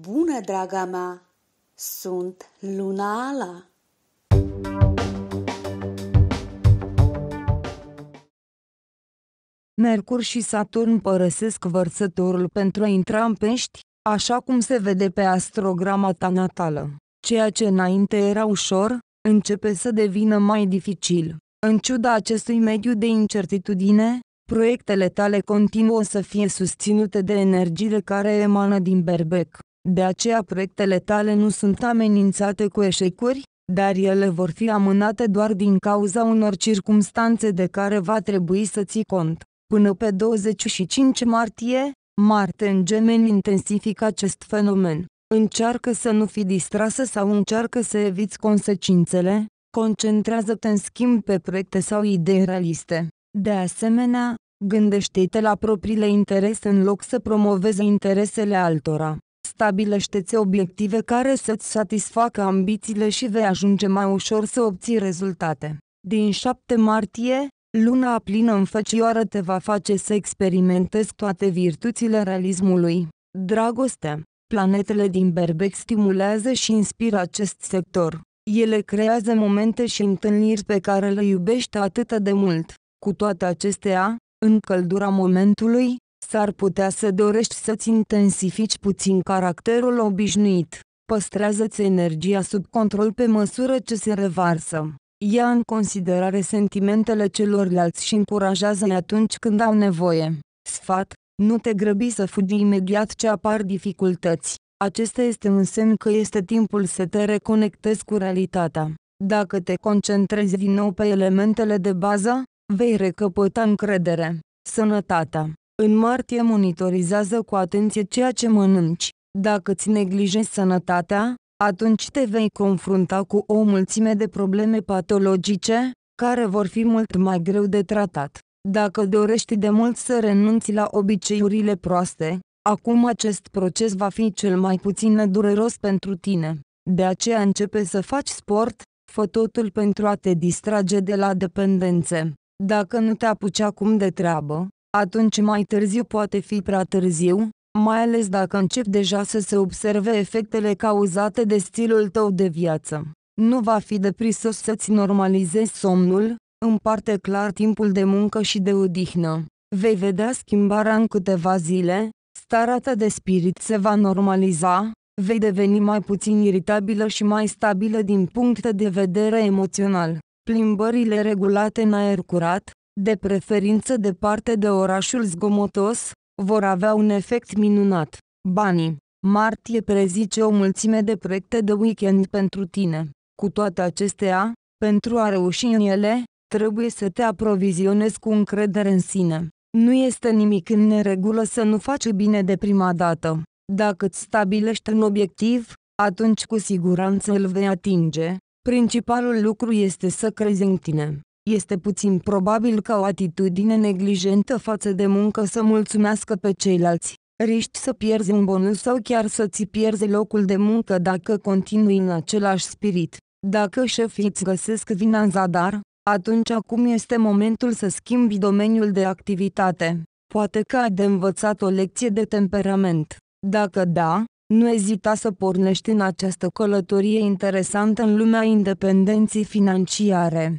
Bună, draga mea! Sunt Luna Ala! Mercur și Saturn părăsesc vărsătorul pentru a intra în pești, așa cum se vede pe astrograma ta natală. Ceea ce înainte era ușor, începe să devină mai dificil. În ciuda acestui mediu de incertitudine, proiectele tale continuă să fie susținute de energiile care emană din berbec. De aceea proiectele tale nu sunt amenințate cu eșecuri, dar ele vor fi amânate doar din cauza unor circumstanțe de care va trebui să ții cont. Până pe 25 martie, Marte în gemeni intensifică acest fenomen. Încearcă să nu fii distrasă sau încearcă să eviți consecințele, concentrează-te în schimb pe proiecte sau idei realiste. De asemenea, gândește-te la propriile interese în loc să promoveze interesele altora stabilește-ți obiective care să-ți satisfacă ambițiile și vei ajunge mai ușor să obții rezultate. Din 7 martie, luna plină în fecioară te va face să experimentezi toate virtuțile realismului. Dragoste Planetele din berbec stimulează și inspiră acest sector. Ele creează momente și întâlniri pe care le iubești atât de mult. Cu toate acestea, în căldura momentului, s-ar putea să dorești să-ți intensifici puțin caracterul obișnuit. Păstrează-ți energia sub control pe măsură ce se revarsă. Ia în considerare sentimentele celorlalți și încurajează-i atunci când au nevoie. Sfat, nu te grăbi să fugi imediat ce apar dificultăți. Acesta este un semn că este timpul să te reconectezi cu realitatea. Dacă te concentrezi din nou pe elementele de bază, vei recăpăta încredere. Sănătatea în martie monitorizează cu atenție ceea ce mănânci. Dacă îți neglijezi sănătatea, atunci te vei confrunta cu o mulțime de probleme patologice, care vor fi mult mai greu de tratat. Dacă dorești de mult să renunți la obiceiurile proaste, acum acest proces va fi cel mai puțin dureros pentru tine. De aceea începe să faci sport, fă totul pentru a te distrage de la dependențe. Dacă nu te apuci acum de treabă, atunci mai târziu poate fi prea târziu, mai ales dacă încep deja să se observe efectele cauzate de stilul tău de viață. Nu va fi deprisos să-ți normalizezi somnul, împarte clar timpul de muncă și de odihnă. Vei vedea schimbarea în câteva zile, starea ta de spirit se va normaliza, vei deveni mai puțin iritabilă și mai stabilă din punct de vedere emoțional. Plimbările regulate în aer curat, de preferință departe de orașul zgomotos, vor avea un efect minunat. Banii. Martie prezice o mulțime de proiecte de weekend pentru tine. Cu toate acestea, pentru a reuși în ele, trebuie să te aprovizionezi cu încredere în sine. Nu este nimic în neregulă să nu faci bine de prima dată. Dacă îți stabilești un obiectiv, atunci cu siguranță îl vei atinge. Principalul lucru este să crezi în tine. Este puțin probabil ca o atitudine neglijentă față de muncă să mulțumească pe ceilalți. Riști să pierzi un bonus sau chiar să-ți pierzi locul de muncă dacă continui în același spirit. Dacă șefii îți găsesc vina în zadar, atunci acum este momentul să schimbi domeniul de activitate. Poate că ai de învățat o lecție de temperament. Dacă da, nu ezita să pornești în această călătorie interesantă în lumea independenței financiare.